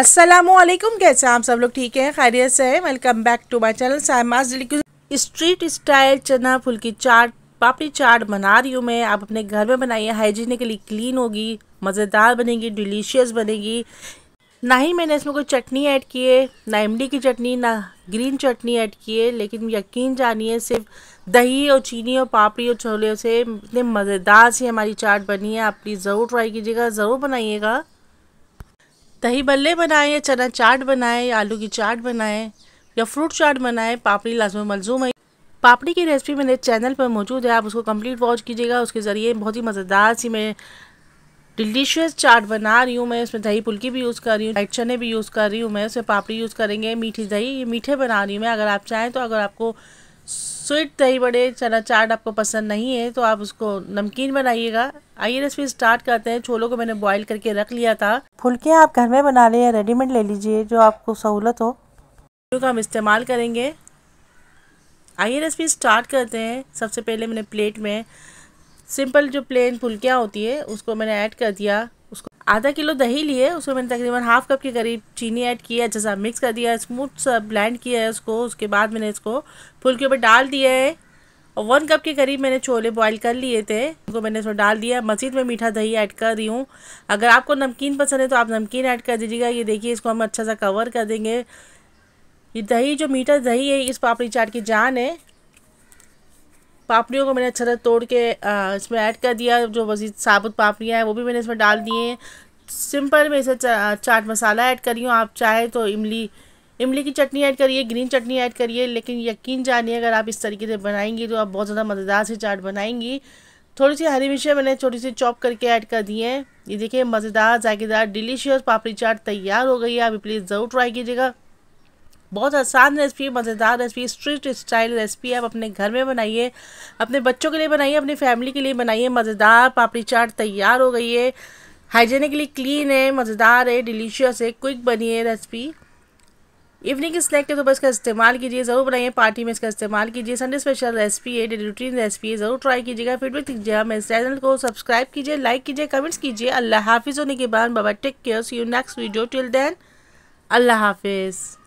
असलम कैसे आप सब लोग ठीक हैं खैरियत से welcome back to my channel सामाज स्ट्रीट स्टाइल चना फुल्की चाट पापड़ी चाट बना रही हूँ मैं आप अपने घर में बनाइए हाइजीनिकली क्लीन होगी मज़ेदार बनेगी डिलीशियस बनेगी ना ही मैंने इसमें कोई चटनी ऐड की है ना इमली की चटनी ना ग्रीन चटनी ऐड की है लेकिन यकीन जानिए सिर्फ दही और चीनी और पापड़ी और छोले से इतने मज़ेदार सी हमारी चाट बनी है आप प्लीज़ ज़रूर ट्राई कीजिएगा ज़रूर बनाइएगा दही बल्ले बनाए या चना चाट बनाए या आलू की चाट बनाए या फ्रूट चाट बनाए पापड़ी लाजम मलजूम है पापड़ी की रेसिपी मेरे चैनल पर मौजूद है आप उसको कंप्लीट वॉच कीजिएगा उसके ज़रिए बहुत ही मज़ेदार सी मैं डिलीशियस चाट बना रही हूँ मैं उसमें दही पुल्की भी यूज़ कर रही हूँ लाइट चने भी यूज़ कर रही हूँ मैं उसमें पापड़ी यूज़ करेंगे मीठी दही मीठे बना रही हूँ मैं अगर आप चाहें तो अगर आपको स्वीट दही बड़े चना चाट आपको पसंद नहीं है तो आप उसको नमकीन बनाइएगा आइए रेसिपी स्टार्ट करते हैं छोलों को मैंने बॉईल करके रख लिया था फुलके आप घर में बना लें या रेडीमेड ले लीजिए जो आपको सहूलत हो का हम इस्तेमाल करेंगे आइए रेसिपी स्टार्ट करते हैं सबसे पहले मैंने प्लेट में सिंपल जो प्लेन फुलकियाँ होती है उसको मैंने ऐड कर दिया आधा किलो दही लिए उसमें मैंने तकरीबन हाफ कप के करीब चीनी ऐड किया है अच्छे सा मिक्स कर दिया स्मूथ सा ब्लेंड किया है उसको उसके बाद मैंने इसको फुल के ऊपर डाल दिया है और वन कप के करीब मैंने छोले बॉईल कर लिए थे उनको मैंने इसमें डाल दिया मज़ीद में मीठा दही ऐड कर रही हूँ अगर आपको नमकीन पसंद है तो आप नमकीन ऐड कर दीजिएगा ये देखिए इसको हम अच्छा सा कवर कर देंगे ये दही जो मीठा दही है इस पापड़ी चाट की जान है पापड़ियों को मैंने अच्छा तरह तोड़ के आ, इसमें ऐड कर दिया जो मज़ीद साबुत पापड़ियाँ हैं वो भी मैंने इसमें डाल दिए हैं सिंपल में इसे चा, चाट मसाला ऐड करी हूँ आप चाहे तो इमली इमली की चटनी ऐड करिए ग्रीन चटनी ऐड करिए लेकिन यकीन जानिए अगर आप इस तरीके से बनाएंगी तो आप बहुत ज़्यादा मज़ेदार से चाट बनाएंगी थोड़ी सी हरी मिर्चें मैंने छोटी सी चॉप करके ऐड कर दी हैं ये देखिए मज़ेदार जायकेदार डिलीशियस पापड़ी चाट तैयार हो गई है आप प्लीज़ ज़रूर ट्राई कीजिएगा बहुत आसान रेसिपी मज़ेदार रेसिपी स्ट्रीट स्टाइल रेसिपी आप अपने घर में बनाइए अपने बच्चों के लिए बनाइए अपनी फैमिली के लिए बनाइए मज़ेदार पापड़ी चाट तैयार हो गई है हाइजेनिकली क्लीन है मज़ेदार है डिलीशियस है क्विक बनी है रेसिपी इवनिंग स्नैक के तो बस इसका इस्तेमाल कीजिए ज़रूर बनाइए पार्टी में इसका इस्तेमाल कीजिए संडे स्पेशल रेसिपी है डेली रूटीन रेसिपी है ज़रूर ट्राई कीजिएगा फीडबैक दीजिएगा मेरे चैनल को सब्सक्राइब कीजिए लाइक कीजिए कमेंट्स कीजिए अल्लाह हाफिज़ होने के बाद बाबा take care see you next video till then अल्लाह हाफिज़